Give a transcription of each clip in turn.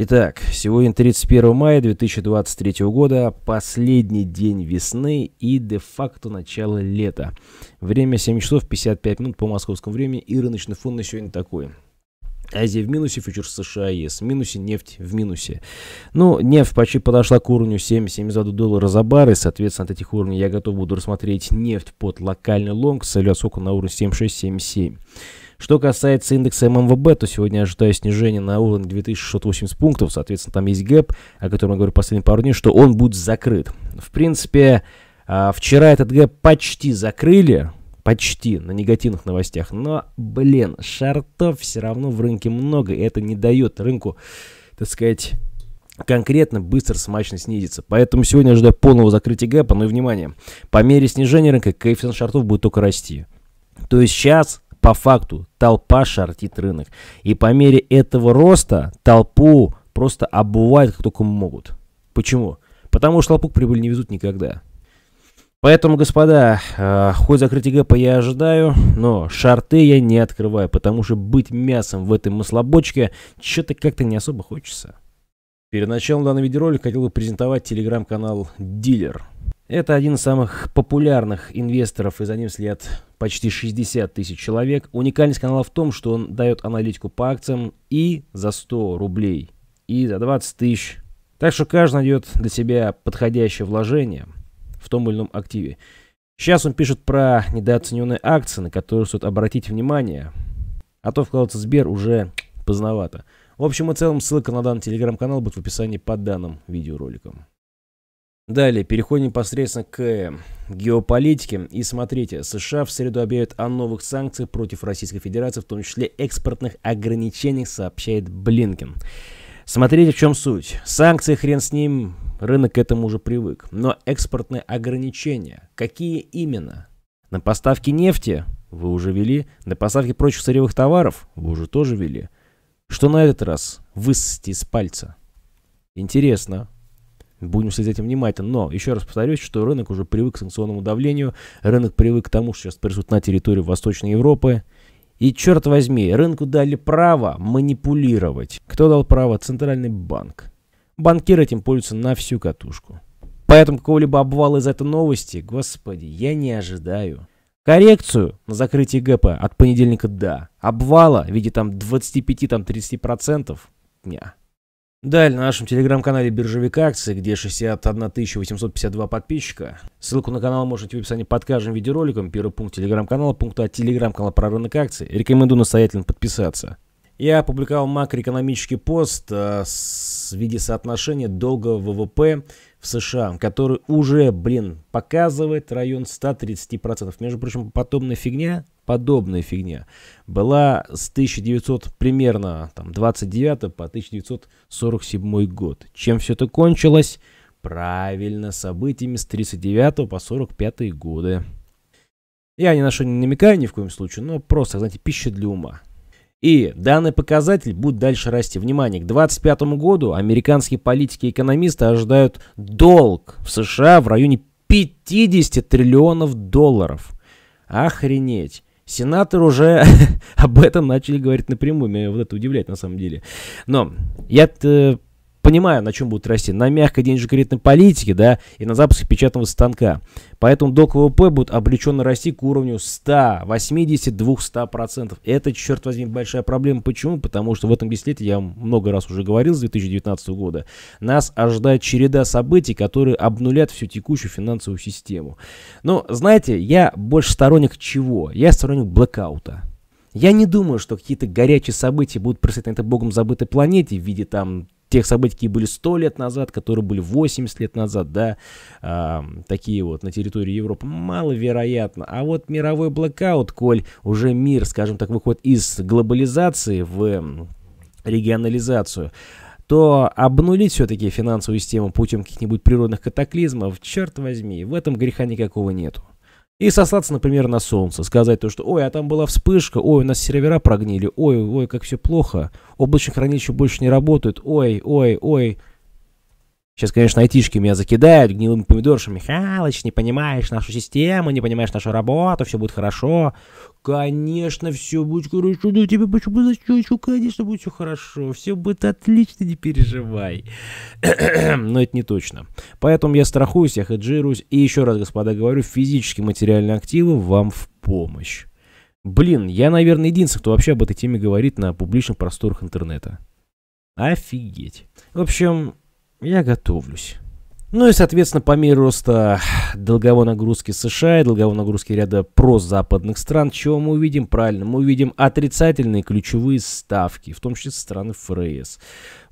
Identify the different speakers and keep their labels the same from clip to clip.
Speaker 1: Итак, сегодня 31 мая 2023 года, последний день весны и де-факто начало лета. Время 7 часов 55 минут по московскому времени и рыночный фон на сегодня такой. Азия в минусе, фьючерс США и в минусе, нефть в минусе. Ну, нефть почти подошла к уровню 7-72 доллара за баррель, соответственно, от этих уровней я готов буду рассмотреть нефть под локальный лонг с целью отскока на уровень 7,6-7,7. Что касается индекса ММВБ, то сегодня ожидаю снижение на уровне 2680 пунктов. Соответственно, там есть гэп, о котором я говорю последние пару дней, что он будет закрыт. В принципе, а, вчера этот гэп почти закрыли, почти на негативных новостях. Но, блин, шартов все равно в рынке много, и это не дает рынку, так сказать, конкретно быстро смачно снизится. Поэтому сегодня ожидаю полного закрытия гэпа. Ну и внимание, по мере снижения рынка коэффициент шартов будет только расти. То есть сейчас по факту толпа шортит рынок. И по мере этого роста толпу просто обувают как только могут. Почему? Потому что лопух прибыль не везут никогда. Поэтому, господа, э, хоть закрытие ГП я ожидаю, но шарты я не открываю, потому что быть мясом в этой маслобочке что-то как-то не особо хочется. Перед началом данного видеоролика хотел бы презентовать телеграм-канал «Дилер». Это один из самых популярных инвесторов, и за ним следят почти 60 тысяч человек. Уникальность канала в том, что он дает аналитику по акциям и за 100 рублей, и за 20 тысяч. Так что каждый найдет для себя подходящее вложение в том или ином активе. Сейчас он пишет про недооцененные акции, на которые стоит обратить внимание. А то вкладываться в Сбер уже поздновато. В общем и целом, ссылка на данный телеграм-канал будет в описании под данным видеороликом. Далее переходим непосредственно к э, геополитике. И смотрите, США в среду объявят о новых санкциях против Российской Федерации, в том числе экспортных ограничений, сообщает Блинкин. Смотрите, в чем суть. Санкции, хрен с ним, рынок к этому уже привык. Но экспортные ограничения, какие именно? На поставки нефти вы уже вели, на поставки прочих сырьевых товаров вы уже тоже вели. Что на этот раз высосите из пальца? Интересно. Будем следить за этим внимательно. Но, еще раз повторюсь, что рынок уже привык к санкционному давлению, рынок привык к тому, что сейчас присутствует на территории Восточной Европы. И черт возьми, рынку дали право манипулировать. Кто дал право? Центральный банк. Банкиры этим пользуются на всю катушку. Поэтому какого-либо обвала из этой новости, господи, я не ожидаю. Коррекцию на закрытие ГП от понедельника – да. Обвала в виде там 25-30% – там, 30%, не. Далее на нашем телеграм-канале «Биржевик акции», где 61 852 подписчика. Ссылку на канал можете в описании под каждым видеороликом. Первый пункт телеграм-канала, пункт от а, телеграм-канала про рынок акций. Рекомендую настоятельно подписаться. Я опубликовал макроэкономический пост э, с, в виде соотношения долга ВВП в США, который уже, блин, показывает район 130%. Между прочим, подобная фигня, подобная фигня была с 1900 примерно там 29 по 1947 год. Чем все это кончилось? Правильно, событиями с 39 по 45 годы. Я ни на что не намекаю ни в коем случае, но просто, знаете, пища для ума. И данный показатель будет дальше расти. Внимание, к 2025 году американские политики и экономисты ожидают долг в США в районе 50 триллионов долларов. Охренеть. Сенатор уже об этом начали говорить напрямую. Меня вот это удивляет на самом деле. Но я э, понимаю, на чем будут расти. На мягкой денежно-кредитной политике, да, и на запуске печатного станка. Поэтому долг ВВП будет облеченно расти к уровню 180-200%. Это, черт возьми, большая проблема. Почему? Потому что в этом десятилетии, я вам много раз уже говорил, с 2019 года, нас ожидает череда событий, которые обнулят всю текущую финансовую систему. Но, знаете, я больше сторонник чего? Я сторонник блэкаута. Я не думаю, что какие-то горячие события будут происходить на этой богом забытой планете в виде там тех событий, которые были 100 лет назад, которые были 80 лет назад, да, э, такие вот на территории Европы, маловероятно. А вот мировой блокаут, коль уже мир, скажем так, выходит из глобализации в регионализацию, то обнулить все-таки финансовую систему путем каких-нибудь природных катаклизмов, черт возьми, в этом греха никакого нету. И сослаться, например, на солнце, сказать то, что «Ой, а там была вспышка, ой, у нас сервера прогнили, ой, ой, как все плохо, облачное хранилище больше не работают, ой, ой, ой». Сейчас, конечно, айтишки меня закидают гнилым помидором, что Михалыч, не понимаешь нашу систему, не понимаешь нашу работу, все будет хорошо. Конечно, все будет хорошо, да тебе почему за щечку, конечно, будет все хорошо, все будет отлично, не переживай. Но это не точно. Поэтому я страхуюсь, я хеджируюсь, и еще раз, господа, говорю, физические материальные активы вам в помощь. Блин, я, наверное, единственный, кто вообще об этой теме говорит на публичных просторах интернета. Офигеть. В общем, я готовлюсь. Ну и, соответственно, по мере роста долговой нагрузки США и долговой нагрузки ряда прозападных стран, чего мы увидим? Правильно, мы увидим отрицательные ключевые ставки, в том числе со стороны ФРС.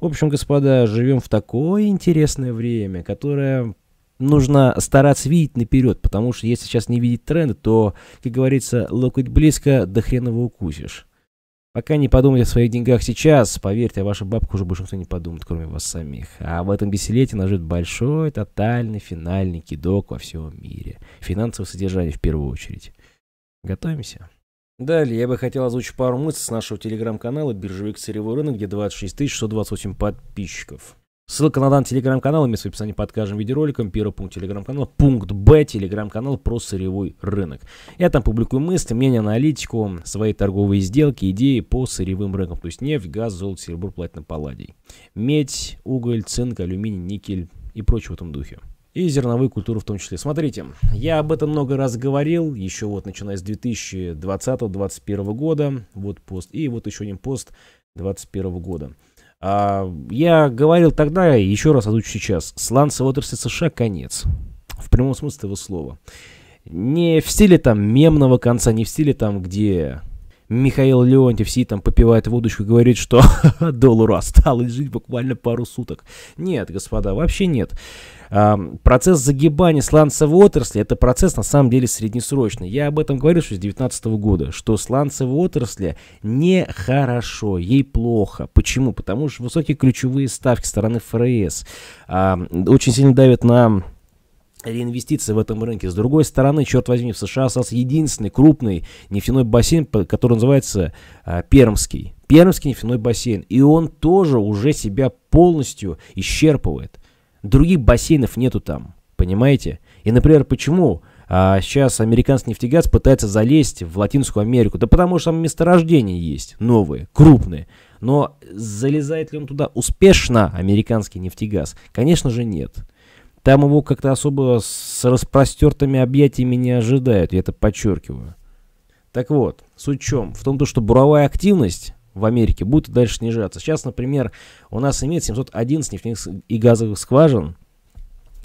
Speaker 1: В общем, господа, живем в такое интересное время, которое нужно стараться видеть наперед, потому что если сейчас не видеть тренды, то, как говорится, локоть близко, до хрена его укусишь. Пока не подумайте о своих деньгах сейчас, поверьте, ваша бабка уже больше никто не подумает, кроме вас самих. А в этом бесилете нас ждет большой, тотальный, финальный кидок во всем мире. Финансовое содержание в первую очередь. Готовимся. Далее я бы хотел озвучить пару мыслей с нашего телеграм-канала «Биржевик Сырьевой рынок», где 26 628 подписчиков. Ссылка на данный телеграм-канал имеется в описании под каждым видеороликом. Первый пункт телеграм-канала. Пункт Б. Телеграм-канал про сырьевой рынок. Я там публикую мысли, мнение, аналитику, свои торговые сделки, идеи по сырьевым рынкам. То есть нефть, газ, золото, серебро, платина, палладий. Медь, уголь, цинк, алюминий, никель и прочее в этом духе и зерновые культуры в том числе. Смотрите, я об этом много раз говорил, еще вот начиная с 2020-2021 года, вот пост, и вот еще один пост 2021 года. А, я говорил тогда, и еще раз озвучу сейчас. Сланцевой отрасли США конец. В прямом смысле этого слова. Не в стиле там мемного конца, не в стиле там, где Михаил Леонтьев сидит там, попивает водочку и говорит, что доллару осталось жить буквально пару суток. Нет, господа, вообще нет. А, процесс загибания сланцевой отрасли – это процесс на самом деле среднесрочный. Я об этом говорил еще с 2019 года, что сланцевой отрасли нехорошо, ей плохо. Почему? Потому что высокие ключевые ставки стороны ФРС а, очень сильно давят на реинвестиции в этом рынке. С другой стороны, черт возьми, в США остался единственный крупный нефтяной бассейн, который называется а, Пермский. Пермский нефтяной бассейн. И он тоже уже себя полностью исчерпывает. Других бассейнов нету там, понимаете? И, например, почему а сейчас американский нефтегаз пытается залезть в Латинскую Америку. Да потому что там месторождения есть новые, крупные. Но залезает ли он туда успешно, американский нефтегаз? Конечно же нет. Там его как-то особо с распростертыми объятиями не ожидают, я это подчеркиваю. Так вот, суть в чем? В том, что буровая активность в Америке будет дальше снижаться. Сейчас, например, у нас имеет 711 нефтяных и газовых скважин,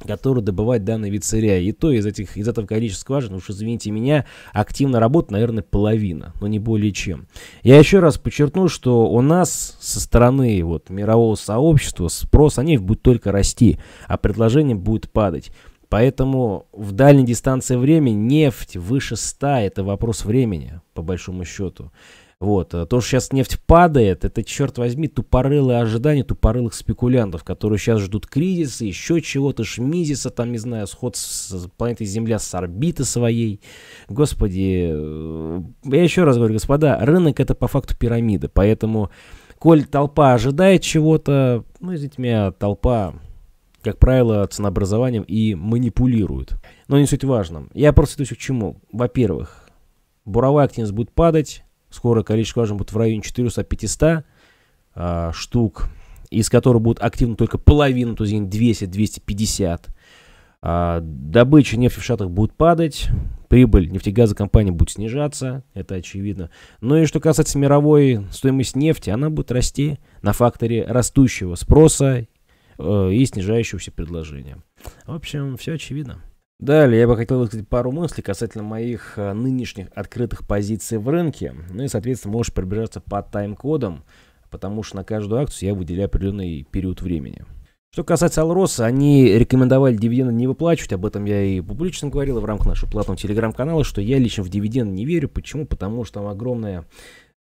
Speaker 1: который добывает данный вид сырья. И то из, этих, из этого количества скважин, уж извините меня, активно работает, наверное, половина, но не более чем. Я еще раз подчеркну, что у нас со стороны вот, мирового сообщества спрос на нефть будет только расти, а предложение будет падать. Поэтому в дальней дистанции времени нефть выше 100 – это вопрос времени, по большому счету. Вот. Э, то, что сейчас нефть падает, это, черт возьми, тупорылые ожидания тупорылых спекулянтов, которые сейчас ждут кризиса, еще чего-то, шмизиса, там, не знаю, сход с планеты Земля с орбиты своей. Господи, э, я еще раз говорю, господа, рынок это по факту пирамида, поэтому, коль толпа ожидает чего-то, ну, извините меня, толпа как правило, ценообразованием и манипулируют. Но не суть важно. Я просто иду к чему. Во-первых, буровая активность будет падать, Скоро количество скважин будет в районе 400-500 а, штук, из которых будет активно только половина, то есть 200-250. А, добыча нефти в Штатах будет падать, прибыль нефтегазокомпании будет снижаться, это очевидно. Но ну и что касается мировой стоимости нефти, она будет расти на факторе растущего спроса э, и снижающегося предложения. В общем, все очевидно. Далее я бы хотел высказать пару мыслей касательно моих э, нынешних открытых позиций в рынке. Ну и, соответственно, можешь пробежаться по тайм-кодам, потому что на каждую акцию я выделяю определенный период времени. Что касается Алроса, они рекомендовали дивиденды не выплачивать, об этом я и публично говорил в рамках нашего платного телеграм-канала, что я лично в дивиденды не верю. Почему? Потому что там огромная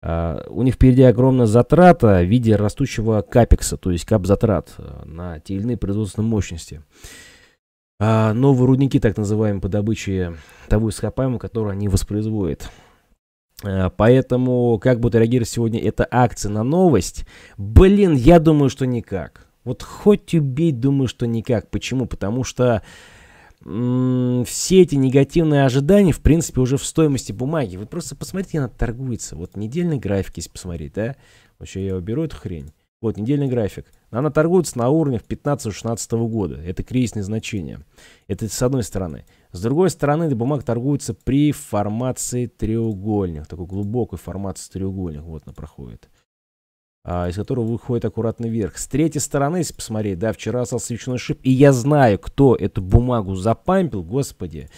Speaker 1: Uh, у них впереди огромная затрата в виде растущего капекса, то есть кап затрат э, на те или иные производственные мощности а, новые рудники, так называемые, по добыче того ископаемого, который они воспроизводят. А, поэтому как будут реагировать сегодня эта акция на новость? Блин, я думаю, что никак. Вот хоть убей, думаю, что никак. Почему? Потому что м -м, все эти негативные ожидания, в принципе, уже в стоимости бумаги. Вы просто посмотрите, она торгуется. Вот недельный график, если посмотреть, да? Вообще я уберу эту хрень. Вот недельный график. Она торгуется на уровнях 15-16 года. Это кризисное значение. Это с одной стороны. С другой стороны, эта бумага торгуется при формации треугольников. Такой глубокой формации треугольников. Вот она проходит. А, из которого выходит аккуратно вверх. С третьей стороны, если посмотреть, да, вчера остался свечной шип. И я знаю, кто эту бумагу запампил, господи.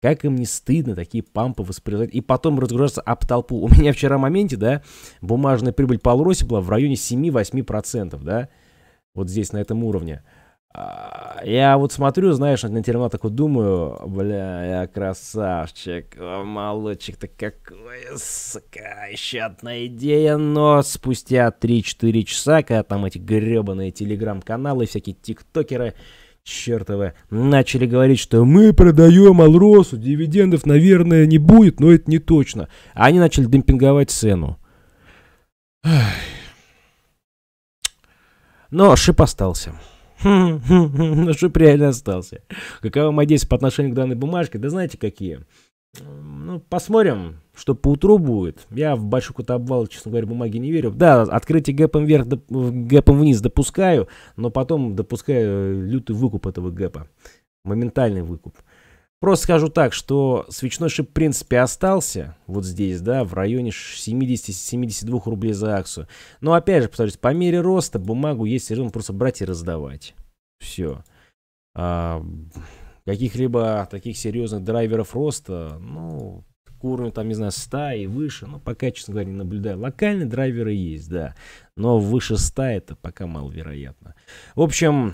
Speaker 1: Как им не стыдно такие пампы воспроизводить и потом разгружаться об толпу. У меня вчера в моменте, да, бумажная прибыль по Алросе была в районе 7-8%, да вот здесь, на этом уровне. А, я вот смотрю, знаешь, на терминал такой думаю, бля, я красавчик, о, молодчик, ты какой, сука, еще одна идея, но спустя 3-4 часа, когда там эти гребаные телеграм-каналы, всякие тиктокеры, чертовы, начали говорить, что мы продаем Алросу, дивидендов, наверное, не будет, но это не точно. А они начали демпинговать цену. Ах. Но шип остался. Ну, шип реально остался. Какова моя действия по отношению к данной бумажке? Да знаете, какие? Ну, посмотрим, что по утру будет. Я в большой какой-то обвал, честно говоря, бумаги не верю. Да, открытие гэпом вверх, доп... Э, гэпом вниз допускаю, но потом допускаю лютый выкуп этого гэпа. Моментальный выкуп. Просто скажу так, что свечной шип в принципе остался вот здесь, да, в районе 70-72 рублей за акцию. Но опять же, повторюсь, по мере роста бумагу есть режим просто брать и раздавать. Все. А, каких-либо таких серьезных драйверов роста, ну, к уровню, там, не знаю, 100 и выше, ну, пока, честно говоря, не наблюдаю. Локальные драйверы есть, да, но выше 100 это пока маловероятно. В общем,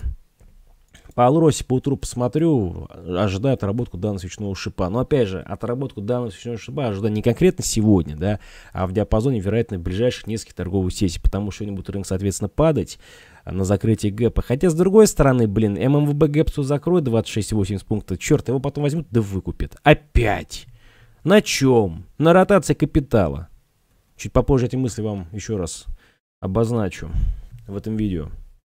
Speaker 1: по Алросе по утру посмотрю, ожидаю отработку данного свечного шипа. Но опять же, отработку данного свечного шипа ожидаю не конкретно сегодня, да, а в диапазоне, вероятно, ближайших нескольких торговых сессий, потому что сегодня будет рынок, соответственно, падать на закрытие гэпа. Хотя, с другой стороны, блин, ММВБ гэп закроет 26,80 пункта, черт, его потом возьмут да выкупят. Опять! На чем? На ротации капитала. Чуть попозже эти мысли вам еще раз обозначу в этом видео.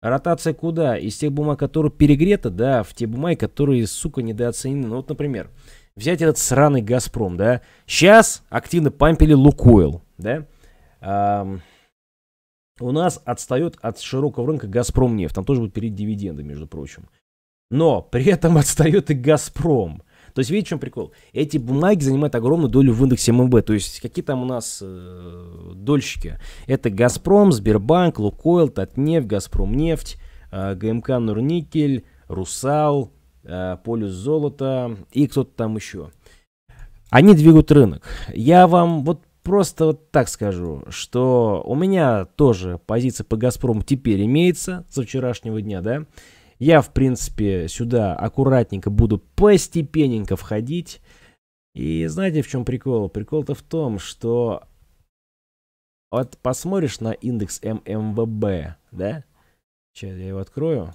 Speaker 1: Ротация куда? Из тех бумаг, которые перегреты, да, в те бумаги, которые, сука, недооценены. Ну вот, например, взять этот сраный «Газпром», да. Сейчас активно пампили «Лукойл», да. Эм, у нас отстает от широкого рынка «Газпром» нефть. Там тоже будут перед дивиденды, между прочим. Но при этом отстает и «Газпром». То есть, видите, в чем прикол? Эти бумаги занимают огромную долю в индексе ММБ. То есть, какие там у нас э, дольщики? Это Газпром, Сбербанк, Лукойл, Татнефть, Газпромнефть, э, ГМК Нурникель, Русал, э, Полюс Золото и кто-то там еще. Они двигают рынок. Я вам вот просто вот так скажу, что у меня тоже позиция по Газпрому теперь имеется со вчерашнего дня, да, я, в принципе, сюда аккуратненько буду постепенненько входить. И знаете, в чем прикол? Прикол-то в том, что вот посмотришь на индекс ММВБ, да? Сейчас я его открою.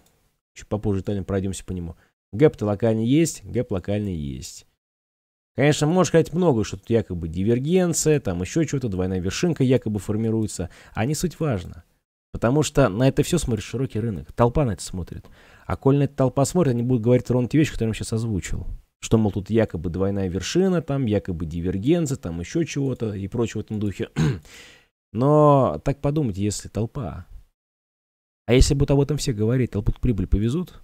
Speaker 1: Чуть попозже детально пройдемся по нему. Гэп-то локальный есть, гэп локальный есть. Конечно, можно сказать много, что тут якобы дивергенция, там еще что-то, двойная вершинка якобы формируется. А не суть важно. Потому что на это все смотрит широкий рынок. Толпа на это смотрит. А коль на толпа смотрит, они будут говорить ровно те вещи, которые я сейчас озвучил. Что, мол, тут якобы двойная вершина, там якобы дивергенция, там еще чего-то и прочего в этом духе. Но так подумайте, если толпа. А если будут об этом все говорить, толпу прибыль повезут?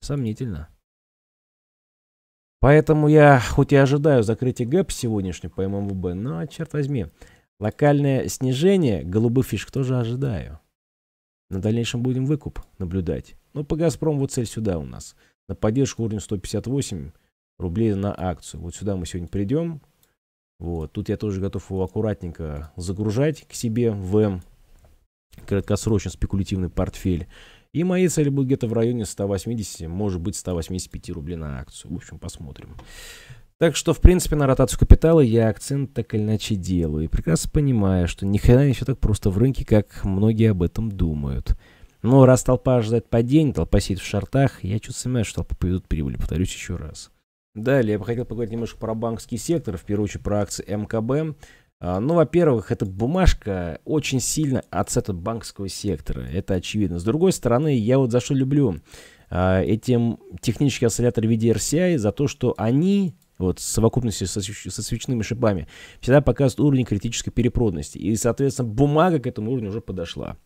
Speaker 1: Сомнительно. Поэтому я, хоть и ожидаю закрытия гэп сегодняшнего по ММВБ, но, черт возьми, локальное снижение голубых фишек тоже ожидаю. На дальнейшем будем выкуп наблюдать. Но ну, по «Газпрому» вот цель сюда у нас. На поддержку уровня 158 рублей на акцию. Вот сюда мы сегодня придем. Вот. Тут я тоже готов его аккуратненько загружать к себе в краткосрочный спекулятивный портфель. И мои цели будут где-то в районе 180, может быть 185 рублей на акцию. В общем, посмотрим. Так что, в принципе, на ротацию капитала я акцент так или иначе делаю. И прекрасно понимаю, что ни хрена не все так просто в рынке, как многие об этом думают. Но раз толпа ожидает падения, толпа сидит в шортах, я чуть сомневаюсь, что толпа поведут прибыли. Повторюсь еще раз. Далее я бы хотел поговорить немножко про банковский сектор, в первую очередь про акции МКБ. А, ну, во-первых, эта бумажка очень сильно отсет банковского сектора. Это очевидно. С другой стороны, я вот за что люблю а, этим технический осциллятор в виде RCI, за то, что они вот, в совокупности со, со свечными шипами, всегда показывает уровень критической перепроданности. И, соответственно, бумага к этому уровню уже подошла.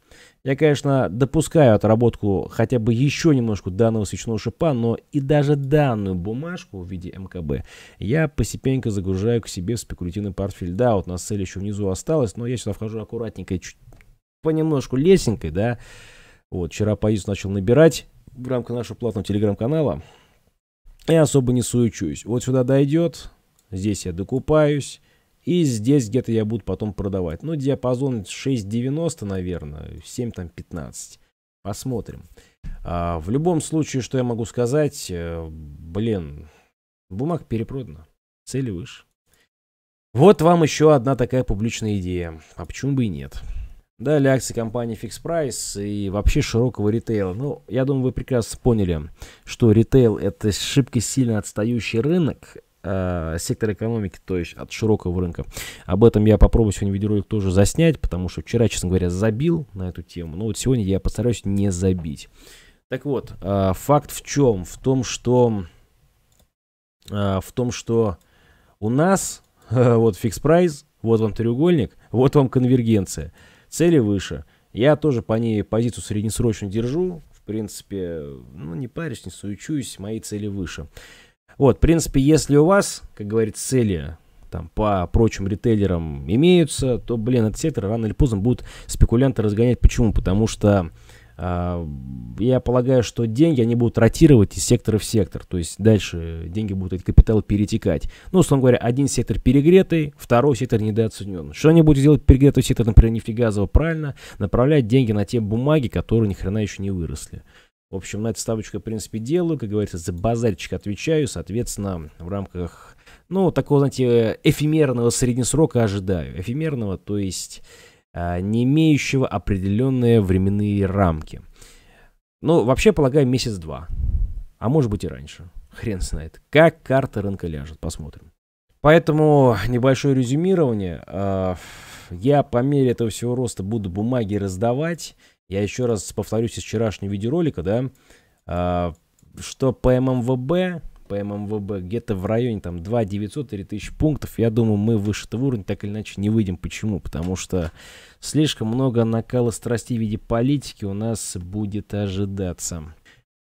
Speaker 1: Я, конечно, допускаю отработку хотя бы еще немножко данного свечного шипа, но и даже данную бумажку в виде МКБ я постепенько загружаю к себе в спекулятивный портфель. Да, вот у нас цель еще внизу осталась, но я сюда вхожу аккуратненько, чуть понемножку лесенкой, да. Вот, вчера поезд начал набирать в рамках нашего платного телеграм-канала я особо не суечусь. Вот сюда дойдет, здесь я докупаюсь, и здесь где-то я буду потом продавать. Ну, диапазон 6,90, наверное, 7, там, 15. Посмотрим. А, в любом случае, что я могу сказать, э, блин, бумаг перепродана, цели выше. Вот вам еще одна такая публичная идея. А почему бы и нет? Далее акции компании Fix Price и вообще широкого ритейла. Ну, я думаю, вы прекрасно поняли, что ритейл – это шибко сильно отстающий рынок, э, сектор экономики, то есть от широкого рынка. Об этом я попробую сегодня видеоролик тоже заснять, потому что вчера, честно говоря, забил на эту тему, но вот сегодня я постараюсь не забить. Так вот, э, факт в чем? В том, что, э, в том, что у нас, э, вот Fix Price, вот вам треугольник, вот вам конвергенция – Цели выше. Я тоже по ней позицию среднесрочную держу. В принципе, ну, не паришь, не суечусь, мои цели выше. Вот, в принципе, если у вас, как говорится, цели там, по прочим ритейлерам имеются, то, блин, этот сектор рано или поздно будут спекулянты разгонять. Почему? Потому что а, я полагаю, что деньги, они будут ротировать из сектора в сектор. То есть дальше деньги будут, этот капитал перетекать. Ну, условно говоря, один сектор перегретый, второй сектор недооценен. Что они будут делать перегретый сектор, например, нефтегазового, правильно? Направлять деньги на те бумаги, которые ни хрена еще не выросли. В общем, на эту ставочку, в принципе, делаю. Как говорится, за базарчик отвечаю. Соответственно, в рамках, ну, такого, знаете, эфемерного среднесрока ожидаю. Эфемерного, то есть а, не имеющего определенные временные рамки. Ну, вообще, полагаю, месяц-два. А может быть и раньше. Хрен знает. Как карта рынка ляжет, посмотрим. Поэтому небольшое резюмирование. А, я по мере этого всего роста буду бумаги раздавать. Я еще раз повторюсь из вчерашнего видеоролика, да, а, что по ММВБ по ММВБ где-то в районе там 2 900 3000 пунктов. Я думаю, мы выше этого уровня так или иначе не выйдем. Почему? Потому что слишком много накала страстей в виде политики у нас будет ожидаться.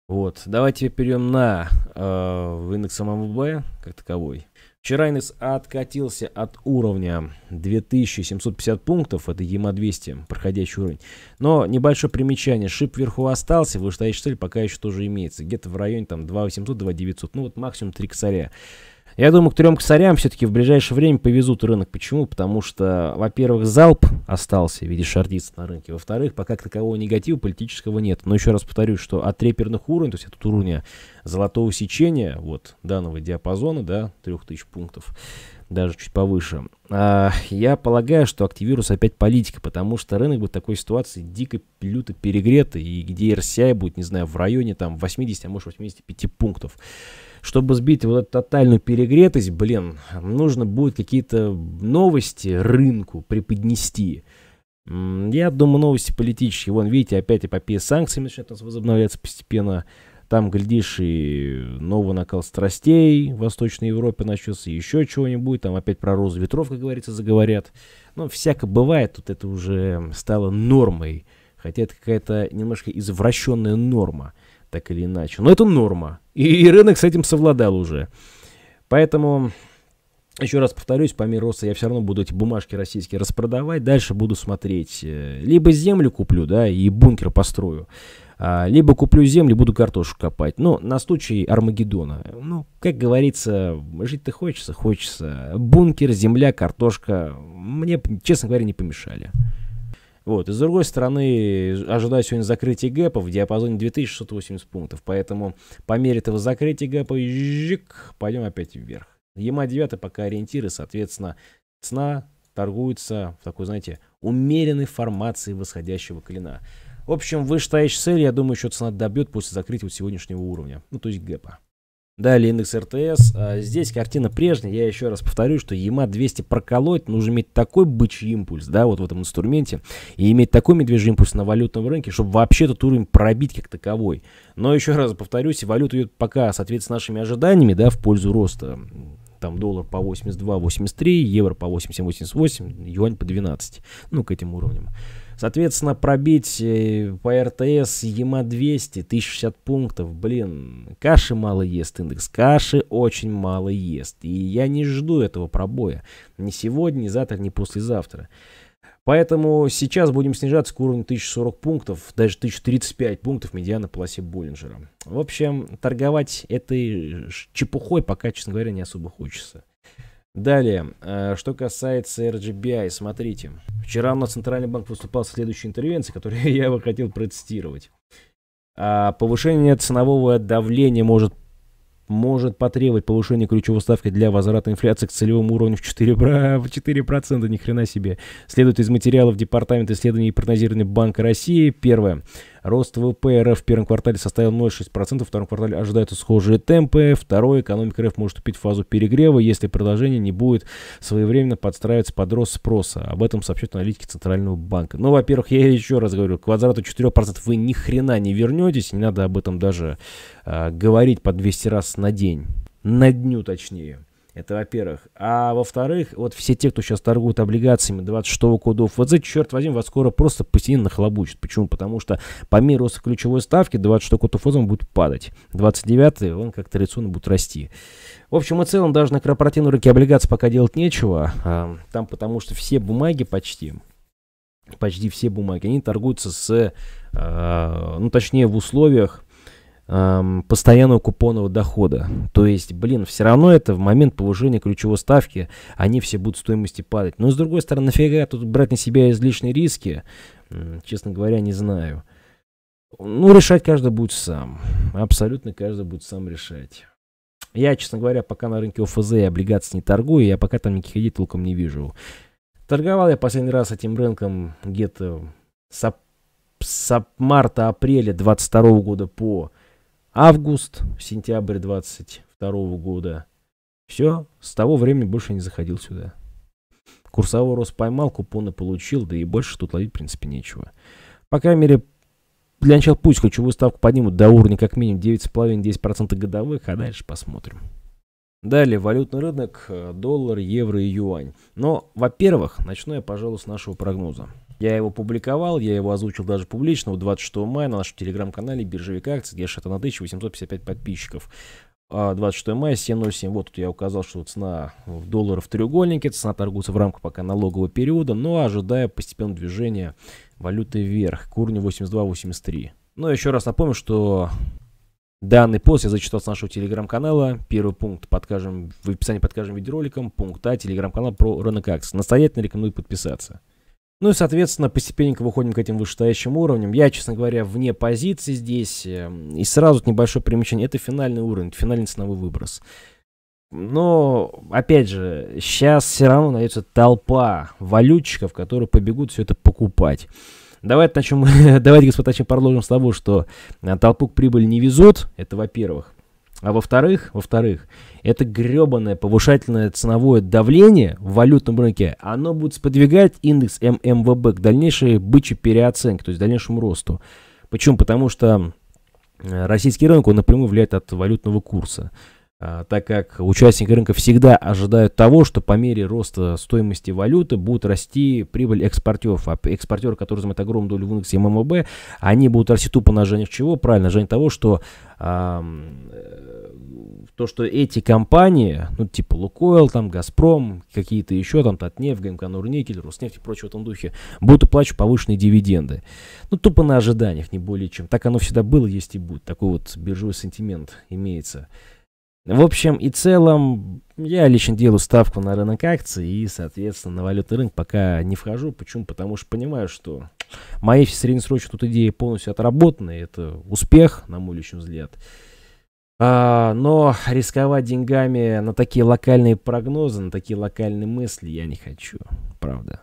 Speaker 1: Вот, давайте перейдем на э, индекс ММВБ как таковой. Чирайнес откатился от уровня 2750 пунктов, это ЕМА-200, проходящий уровень. Но небольшое примечание, шип вверху остался, вышестоящая цель пока еще тоже имеется, где-то в районе там 2800-2900, ну вот максимум 3 косаря. Я думаю, к трем косарям все-таки в ближайшее время повезут рынок. Почему? Потому что, во-первых, залп остался в виде шардиц на рынке. Во-вторых, пока такового негатива политического нет. Но еще раз повторю, что от реперных уровней, то есть от уровня золотого сечения, вот данного диапазона, да, 3000 пунктов, даже чуть повыше, а, я полагаю, что активируется опять политика, потому что рынок будет в такой ситуации дико люто перегретый, и где RCI а будет, не знаю, в районе там 80, а может 85 пунктов. Чтобы сбить вот эту тотальную перегретость, блин, нужно будет какие-то новости рынку преподнести. Я думаю, новости политические. Вон, видите, опять эпопея санкциями начинает возобновляться постепенно. Там, глядишь, и новый накал страстей в Восточной Европе начнется, еще чего-нибудь. Там опять про розу ветров, как говорится, заговорят. Но ну, всяко бывает. Тут это уже стало нормой. Хотя это какая-то немножко извращенная норма так или иначе. Но это норма. И, и рынок с этим совладал уже. Поэтому, еще раз повторюсь, по мере роста я все равно буду эти бумажки российские распродавать. Дальше буду смотреть. Э, либо землю куплю, да, и бункер построю. А, либо куплю землю, буду картошку копать. Но на случай Армагеддона. Ну, как говорится, жить-то хочется, хочется. Бункер, земля, картошка мне, честно говоря, не помешали. Вот. И с другой стороны, ожидаю сегодня закрытия гэпа в диапазоне 2680 пунктов. Поэтому по мере этого закрытия гэпа жик, пойдем опять вверх. ЕМА 9 пока ориентиры, соответственно, цена торгуется в такой, знаете, умеренной формации восходящего клина. В общем, вышестоящая цель, я думаю, еще цена добьет после закрытия вот сегодняшнего уровня, ну то есть гэпа. Далее индекс РТС. Здесь картина прежняя. Я еще раз повторю, что ЕМА 200 проколоть нужно иметь такой бычий импульс, да, вот в этом инструменте, и иметь такой медвежий импульс на валютном рынке, чтобы вообще этот уровень пробить как таковой. Но еще раз повторюсь, валюта идет пока, соответственно, нашими ожиданиями, да, в пользу роста. Там доллар по 82-83, евро по 87-88, юань по 12. Ну, к этим уровням. Соответственно, пробить э, по РТС ЕМА-200 1060 пунктов, блин, каши мало ест индекс, каши очень мало ест. И я не жду этого пробоя. Ни сегодня, ни завтра, ни послезавтра. Поэтому сейчас будем снижаться к уровню 1040 пунктов, даже 1035 пунктов медиана полосе Боллинджера. В общем, торговать этой чепухой пока, честно говоря, не особо хочется. Далее, э, что касается RGBI, смотрите. Вчера у нас Центральный банк выступал с следующей интервенцией, которую я бы хотел протестировать. А, повышение ценового давления может, может потребовать повышения ключевой ставки для возврата инфляции к целевому уровню в 4%, 4% ни хрена себе. Следует из материалов Департамента исследований и прогнозирования Банка России. Первое. Рост ВВП РФ в первом квартале составил 0,6%, во втором квартале ожидаются схожие темпы. Второе, экономика РФ может вступить в фазу перегрева, если предложение не будет своевременно подстраиваться под рост спроса. Об этом сообщают аналитики Центрального банка. Ну, во-первых, я еще раз говорю, к квадрату 4% вы ни хрена не вернетесь, не надо об этом даже э, говорить по 200 раз на день. На дню точнее. Это во-первых. А во-вторых, вот все те, кто сейчас торгуют облигациями 26-го кода ФВЦ, черт возьми, вас скоро просто постепенно нахлобучат. Почему? Потому что по мере роста ключевой ставки 26-й код ФВЦ будет падать. 29-й он как традиционно будет расти. В общем и целом, даже на корпоративном рынке облигаций пока делать нечего. А, там потому что все бумаги почти, почти все бумаги, они торгуются с, а, ну точнее в условиях постоянного купонного дохода. То есть, блин, все равно это в момент повышения ключевой ставки, они все будут стоимости падать. Но с другой стороны, нафига тут брать на себя излишние риски? Честно говоря, не знаю. Ну, решать каждый будет сам. Абсолютно каждый будет сам решать. Я, честно говоря, пока на рынке ОФЗ и облигаций не торгую, я пока там никаких идей толком не вижу. Торговал я последний раз этим рынком где-то с, с марта-апреля 22 года по август, сентябрь 22 года. Все, с того времени больше не заходил сюда. Курсовой рост поймал, купоны получил, да и больше тут ловить в принципе нечего. По крайней мере, для начала пусть ключевую ставку поднимут до уровня как минимум 9,5-10% годовых, а дальше посмотрим. Далее, валютный рынок, э, доллар, евро и юань. Но, во-первых, начну я, пожалуй, с нашего прогноза. Я его публиковал, я его озвучил даже публично вот 26 мая на нашем телеграм-канале «Биржевик акции», где шата на 1855 подписчиков. 26 а, мая 7.07. Вот тут я указал, что цена в долларах в треугольнике, цена торгуется в рамках пока налогового периода, но ожидая постепенного движения валюты вверх, к уровню 82-83. Но ну, еще раз напомню, что Данный пост я зачитал с нашего телеграм-канала. Первый пункт под каждым, в описании под каждым видеороликом. Пункт А, телеграм-канал про рынок акций. Настоятельно рекомендую подписаться. Ну и, соответственно, постепенно выходим к этим вышестоящим уровням. Я, честно говоря, вне позиции здесь. Эм, и сразу небольшое примечание. Это финальный уровень, финальный ценовой выброс. Но, опять же, сейчас все равно найдется толпа валютчиков, которые побегут все это покупать. Давайте, начнем, давайте, господин, продолжим с того, что э, толпу к прибыли не везут. Это, во-первых. А во-вторых, во-вторых, это гребаное повышательное ценовое давление в валютном рынке, оно будет сподвигать индекс ММВБ к дальнейшей бычьей переоценке, то есть дальнейшему росту. Почему? Потому что российский рынок, он напрямую влияет от валютного курса а, так как участники рынка всегда ожидают того, что по мере роста стоимости валюты будет расти прибыль экспортеров. А экспортеры, которые занимают огромную долю в индексе ММВБ, они будут расти тупо на жжение чего? Правильно, жжение того, что то, что эти компании, ну, типа Лукойл, там, Газпром, какие-то еще, там, Татнефть, ГМК Нурникель, Роснефть и прочее в этом духе, будут оплачивать повышенные дивиденды. Ну, тупо на ожиданиях, не более чем. Так оно всегда было, есть и будет. Такой вот биржевой сентимент имеется. В общем и целом, я лично делаю ставку на рынок акций и, соответственно, на валютный рынок пока не вхожу. Почему? Потому что понимаю, что мои среднесрочные тут идеи полностью отработаны. Это успех, на мой личный взгляд. А, но рисковать деньгами на такие локальные прогнозы, на такие локальные мысли я не хочу, правда.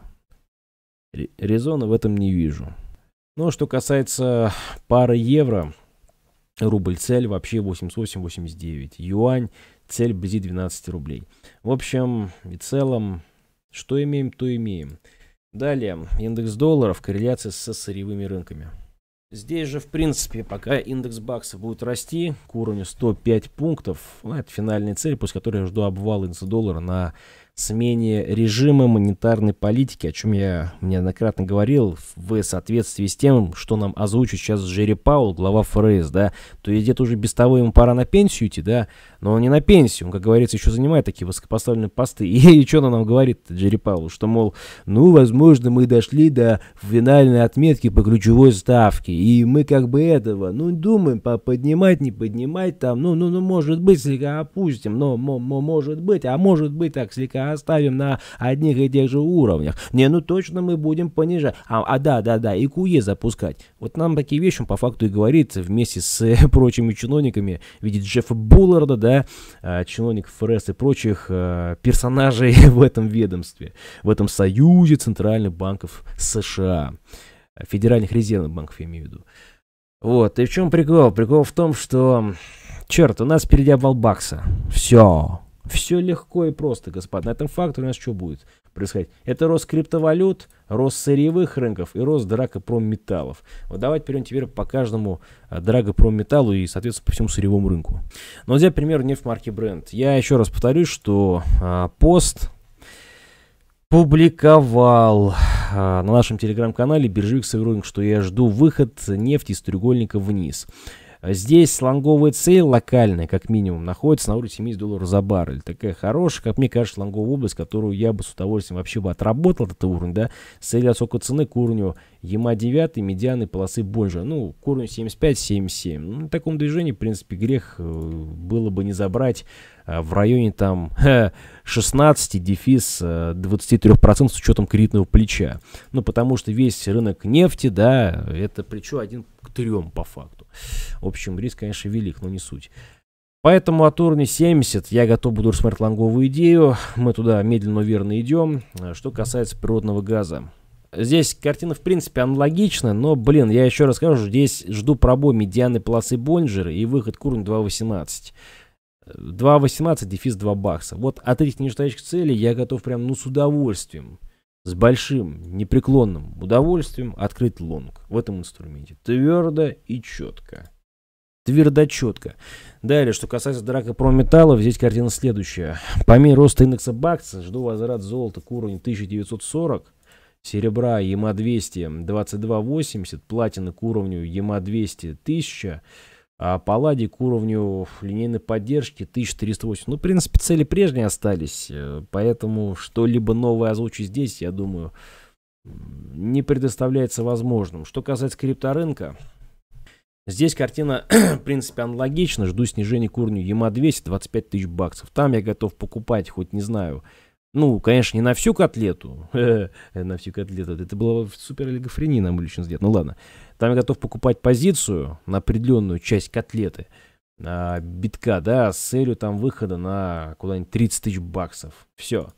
Speaker 1: Резона в этом не вижу. Но ну, а что касается пары евро, рубль цель вообще 88-89, юань цель вблизи 12 рублей. В общем и целом, что имеем, то имеем. Далее, индекс доллара в корреляции с сырьевыми рынками. Здесь же, в принципе, пока индекс бакса будет расти к уровню 105 пунктов, ну, это финальная цель, после которой я жду обвал индекса доллара на смене режима монетарной политики, о чем я неоднократно говорил в соответствии с тем, что нам озвучит сейчас Джерри Паул, глава ФРС, да, то есть где-то уже без того ему пора на пенсию идти, да, но он не на пенсию, он, как говорится, еще занимает такие высокопоставленные посты, и, и что она нам говорит, Джерри Паул, что, мол, ну, возможно, мы дошли до финальной отметки по ключевой ставке, и мы как бы этого, ну, думаем, поднимать, не поднимать, там, ну, ну, ну, может быть, слегка опустим, но, может быть, а может быть, так, слегка оставим на одних и тех же уровнях. Не, ну точно мы будем понижать. А, а да, да, да, и Куе e запускать. Вот нам такие вещи он по факту и говорит вместе с э, прочими чиновниками, видит Джеффа Булларда, да, а, чиновник ФРС и прочих э, персонажей в этом ведомстве, в этом союзе центральных банков США. Федеральных резервных банков, я имею в виду. Вот, и в чем прикол? Прикол в том, что, черт, у нас впереди обвал бакса. Все. Все легко и просто, господа. На этом факторе у нас что будет происходить? Это рост криптовалют, рост сырьевых рынков и рост драгопромметаллов. Вот давайте перейдем теперь по каждому а, драгопромметаллу и, соответственно, по всему сырьевому рынку. Но ну, взять пример нефть марки Brent. Я еще раз повторюсь, что а, пост публиковал а, на нашем телеграм-канале биржевик Саверунг, что я жду выход нефти из треугольника вниз. Э, здесь лонговая цель локальный, как минимум, находится на уровне 70 долларов за баррель. Такая хорошая, как мне кажется, лонговая область, которую я бы с удовольствием вообще бы отработал этот уровень, да, с целью отсока цены к уровню ЕМА 9 медианы полосы больше, ну, к уровню 75-77. Ну, на таком движении, в принципе, грех э, было бы не забрать э, в районе там 16 дефис 23% с учетом кредитного плеча. Ну, потому что весь рынок нефти, да, это плечо один трем по факту. В общем, риск, конечно, велик, но не суть. Поэтому от уровня 70 я готов буду рассмотреть лонговую идею. Мы туда медленно, верно идем. Что касается природного газа. Здесь картина, в принципе, аналогична, но, блин, я еще раз скажу, здесь жду пробой медианы полосы Бонджера и выход к уровню 2.18. 2.18, дефис 2 бакса. Вот от этих нижестоящих целей я готов прям, ну, с удовольствием с большим, непреклонным удовольствием открыть лонг в этом инструменте. Твердо и четко. Твердо четко. Далее, что касается драка про металлов, здесь картина следующая. По мере роста индекса бакса жду возврат золота к уровню 1940, серебра ЕМА-200 2280, платины к уровню ЕМА-200 1000, а Палладий к уровню линейной поддержки 1308. Ну, в принципе, цели прежние остались, э, поэтому что-либо новое озвучить здесь, я думаю, не предоставляется возможным. Что касается крипторынка, здесь картина, в принципе, аналогична. Жду снижения к уровню EMA 200, 25 тысяч баксов. Там я готов покупать, хоть не знаю, ну, конечно, не на всю котлету. Э, на всю котлету. Это было в суперлигофрении, на мой личный взгляд. Ну ладно. Там я готов покупать позицию на определенную часть котлеты, а, битка, да, с целью там выхода на куда-нибудь 30 тысяч баксов. Все.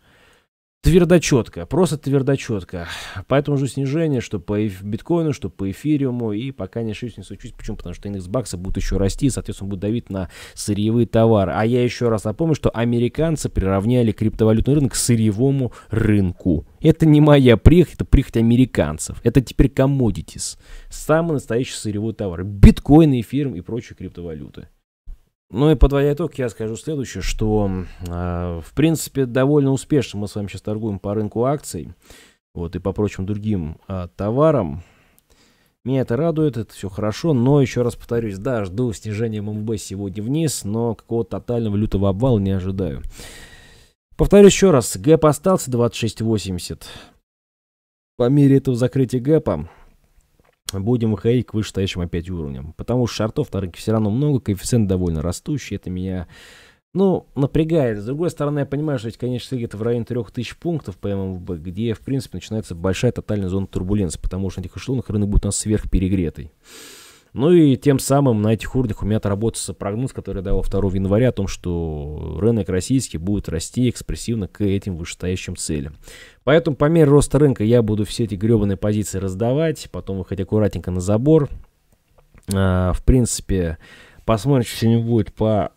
Speaker 1: Твердочетко, просто твердочетко. Поэтому же снижение, что по биткоину, что по эфириуму. И пока не ошибаюсь, не случусь. Почему? Потому что индекс бакса будет еще расти, и, соответственно, будет давить на сырьевые товары. А я еще раз напомню, что американцы приравняли криптовалютный рынок к сырьевому рынку. Это не моя прихоть, это прихоть американцев. Это теперь commodities. Самый настоящий сырьевой товар. Биткоин, эфириум и прочие криптовалюты. Ну и подводя итог, я скажу следующее, что, э, в принципе, довольно успешно мы с вами сейчас торгуем по рынку акций, вот, и по прочим другим э, товарам. Меня это радует, это все хорошо, но еще раз повторюсь, да, жду снижения ММБ сегодня вниз, но какого-то тотального лютого обвала не ожидаю. Повторю еще раз, гэп остался 26.80. По мере этого закрытия гэпа будем выходить к вышестоящим опять уровням. Потому что шартов на рынке все равно много, коэффициент довольно растущий, это меня, ну, напрягает. С другой стороны, я понимаю, что ведь, конечно, где-то в районе 3000 пунктов по ММВБ, где, в принципе, начинается большая тотальная зона турбуленции, потому что на этих эшелонах рынок будет у нас сверхперегретый. Ну и тем самым на этих уровнях у меня отработался прогноз, который давал 2 января о том, что рынок российский будет расти экспрессивно к этим вышестоящим целям. Поэтому по мере роста рынка я буду все эти гребаные позиции раздавать, потом выходить аккуратненько на забор. А, в принципе, посмотрим, что сегодня будет по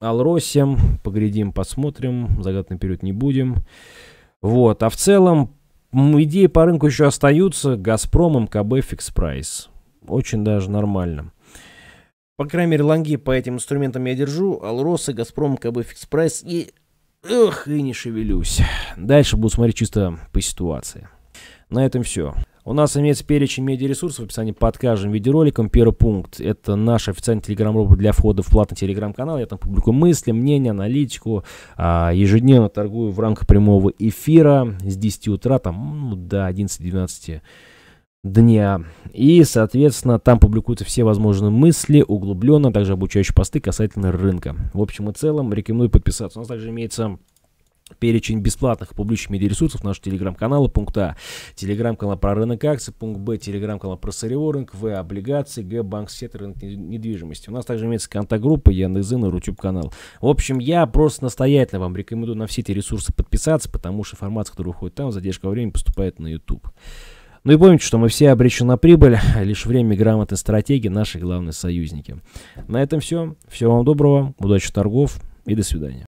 Speaker 1: Алросе. Поглядим, посмотрим. Загадать наперед не будем. Вот, а в целом идеи по рынку еще остаются. Газпром, МКБ, фикс прайс очень даже нормально. По крайней мере, лонги по этим инструментам я держу. Алросы, Газпром, КБ, Фикс Прайс и... Эх, и не шевелюсь. Дальше буду смотреть чисто по ситуации. На этом все. У нас имеется перечень медиаресурсов в описании под каждым видеороликом. Первый пункт – это наш официальный телеграм-робот для входа в платный телеграм-канал. Я там публикую мысли, мнения, аналитику. А, ежедневно торгую в рамках прямого эфира с 10 утра, там, ну, до 11-12 дня. И, соответственно, там публикуются все возможные мысли, углубленно, также обучающие посты касательно рынка. В общем и целом, рекомендую подписаться. У нас также имеется перечень бесплатных публичных медиаресурсов нашего телеграм-канала, пункт А, телеграм-канал про рынок акций, пункт Б, телеграм-канал про сырьевой рынок, В, облигации, Г, банк, сектор рынок недвижимости. У нас также имеется контакт-группа, Яндекс.Зен и Рутюб-канал. В общем, я просто настоятельно вам рекомендую на все эти ресурсы подписаться, потому что информация, которая выходит там, задержка во времени поступает на YouTube. Ну и помните, что мы все обречены на прибыль, а лишь время грамотной стратегии наши главные союзники. На этом все. Всего вам доброго, удачи торгов и до свидания.